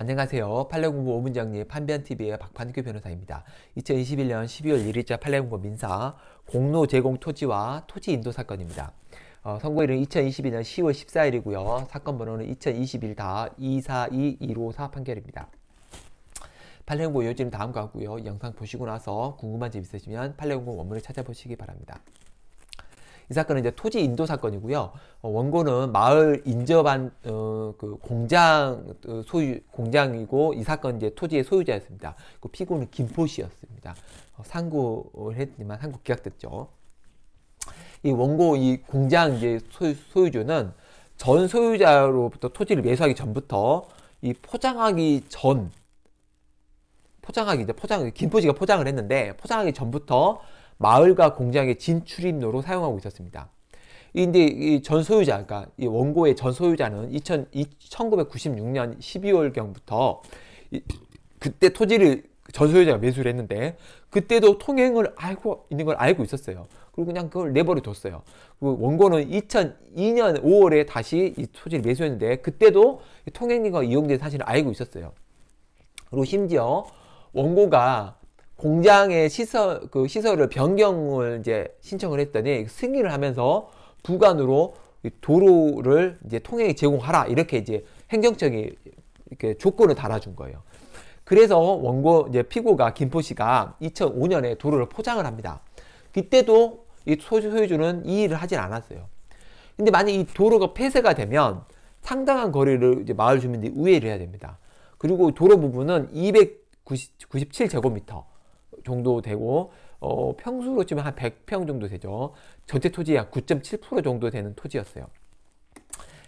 안녕하세요. 판례공부 오문정리 판변TV의 박판규 변호사입니다. 2021년 12월 1일자 판례공부 민사 공로 제공 토지와 토지 인도 사건입니다. 어, 선고일은 2022년 10월 14일이고요. 사건 번호는 2021-242254 판결입니다. 판례공부 요지는 다음과 같고요. 영상 보시고 나서 궁금한 점 있으시면 판례공부 원문을 찾아보시기 바랍니다. 이 사건은 이제 토지 인도 사건이고요. 어, 원고는 마을 인접한 어, 그 공장 어, 소유 공장이고 이 사건 이제 토지의 소유자였습니다. 그 피고는 김포시였습니다. 어, 상고를 했지만 상고 기각됐죠. 이 원고 이 공장 이제 소유, 소유주는 전 소유자로부터 토지를 매수하기 전부터 이 포장하기 전 포장하기 이제 포장 김포지가 포장을 했는데 포장하기 전부터 마을과 공장의 진출입로로 사용하고 있었습니다. 근데 이 전 소유자, 그러니까 이 원고의 전 소유자는 2000, 1996년 12월경부터 이, 그때 토지를 전 소유자가 매수를 했는데 그때도 통행을 알고 있는 걸 알고 있었어요. 그리고 그냥 그걸 내버려 뒀어요. 그 원고는 2002년 5월에 다시 이 토지를 매수했는데 그때도 통행리가 이용된 사실을 알고 있었어요. 그리고 심지어 원고가 공장의 시설 그 시설을 변경을 이제 신청을 했더니 승인을 하면서 부관으로 도로를 이제 통행에 제공하라 이렇게 이제 행정적인 이렇게 조건을 달아준 거예요. 그래서 원고 이제 피고가 김포시가 2005년에 도로를 포장을 합니다. 그때도 이 소유주는 이 일을 하진 않았어요. 근데 만약 이 도로가 폐쇄가 되면 상당한 거리를 이제 마을 주민들이 우회를 해야 됩니다. 그리고 도로 부분은 297제곱미터 정도 되고 어, 평수로 치면 한 100평 정도 되죠. 전체 토지 약9.7% 정도 되는 토지였어요.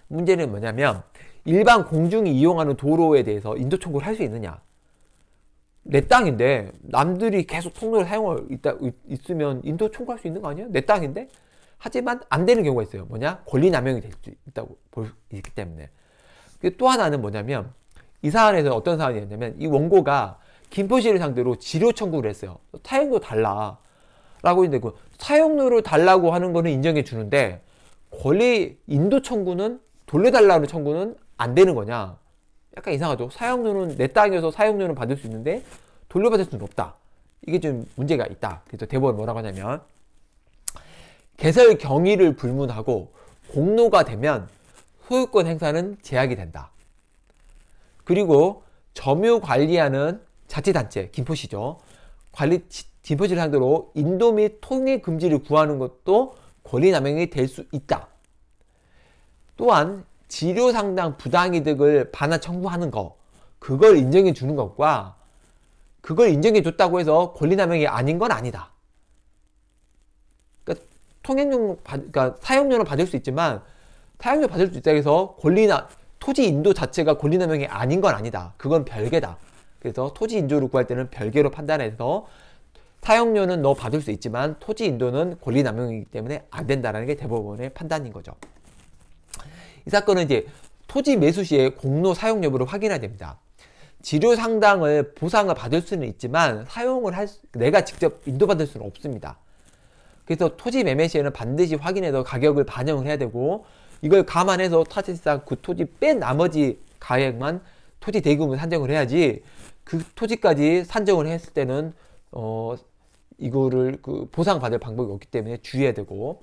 문제는 뭐냐면 일반 공중이 이용하는 도로에 대해서 인도 청구를 할 수 있느냐. 내 땅인데 남들이 계속 통로를 사용하 있다, 있, 으면 인도 청구할 수 있는 거 아니야? 내 땅인데? 하지만 안 되는 경우가 있어요. 뭐냐? 권리 남용이 될 수 있다고 볼 수 있기 때문에. 그 또 하나는 뭐냐면 이 사안에서 어떤 사안이었냐면 이 원고가 김포시를 상대로 지료 청구를 했어요. 사용료 달라. 라고 했는데 그 사용료를 달라고 하는 거는 인정해 주는데 권리 인도 청구는 돌려달라는 청구는 안 되는 거냐. 약간 이상하죠. 사용료는 내 땅이어서 사용료는 받을 수 있는데 돌려받을 수는 없다. 이게 좀 문제가 있다. 그래서 대법원 뭐라고 하냐면 개설 경위를 불문하고 공로가 되면 소유권 행사는 제약이 된다. 그리고 점유 관리하는 자치단체, 김포시죠. 관리, 김포시를 상대로 인도 및통행 금지를 구하는 것도 권리남용이 될 수 있다. 또한 지료 상당 부당이득을 반환 청구하는 것, 그걸 인정해 주는 것과 그걸 인정해 줬다고 해서 권리남용이 아닌 건 아니다. 그러니까 통행용 그러니까 사용료는 받을 수 있지만 사용료 받을 수 있다 해서 권리나 토지 인도 자체가 권리남용이 아닌 건 아니다. 그건 별개다. 그래서 토지 인조를 구할 때는 별개로 판단해서 사용료는 너 받을 수 있지만 토지 인도는 권리 남용이기 때문에 안된다는게 대법원의 판단인 거죠. 이 사건은 이제 토지 매수 시에 공로 사용 여부를 확인해야 됩니다. 지료 상당을 보상을 받을 수는 있지만 사용을 할 수, 내가 직접 인도받을 수는 없습니다. 그래서 토지 매매 시에는 반드시 확인해서 가격을 반영을 해야 되고 이걸 감안해서 사실상 그 토지 뺀 나머지 가액만 토지 대금을 산정을 해야지 그 토지까지 산정을 했을 때는 어 이거를 그 보상받을 방법이 없기 때문에 주의해야 되고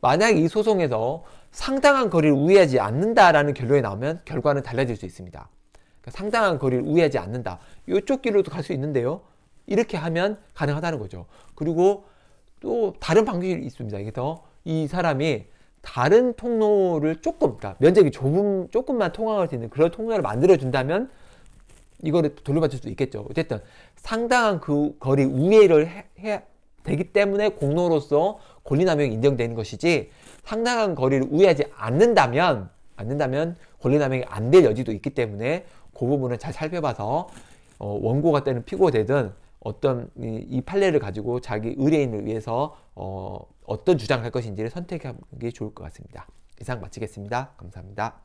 만약 이 소송에서 상당한 거리를 우회하지 않는다라는 결론이 나오면 결과는 달라질 수 있습니다. 그러니까 상당한 거리를 우회하지 않는다. 이쪽 길로도 갈 수 있는데요. 이렇게 하면 가능하다는 거죠. 그리고 또 다른 방식이 있습니다. 그래서 이 사람이 다른 통로를 조금, 그러니까 면적이 좁은, 조금만 통화할수 있는 그런 통로를 만들어준다면 이거를 돌려받을 수 있겠죠. 어쨌든 상당한 그 거리 우회를 해, 해 되기 때문에 공로로서 권리남용이 인정되는 것이지 상당한 거리를 우회하지 않는다면 않는다면 권리남용이 안 될 여지도 있기 때문에 그부분을잘 살펴봐서 어, 원고가 되는 피고되든 가 어떤 이, 이 판례를 가지고 자기 의뢰인을 위해서 어, 어떤 주장을 할 것인지를 선택하는 게 좋을 것 같습니다. 이상 마치겠습니다. 감사합니다.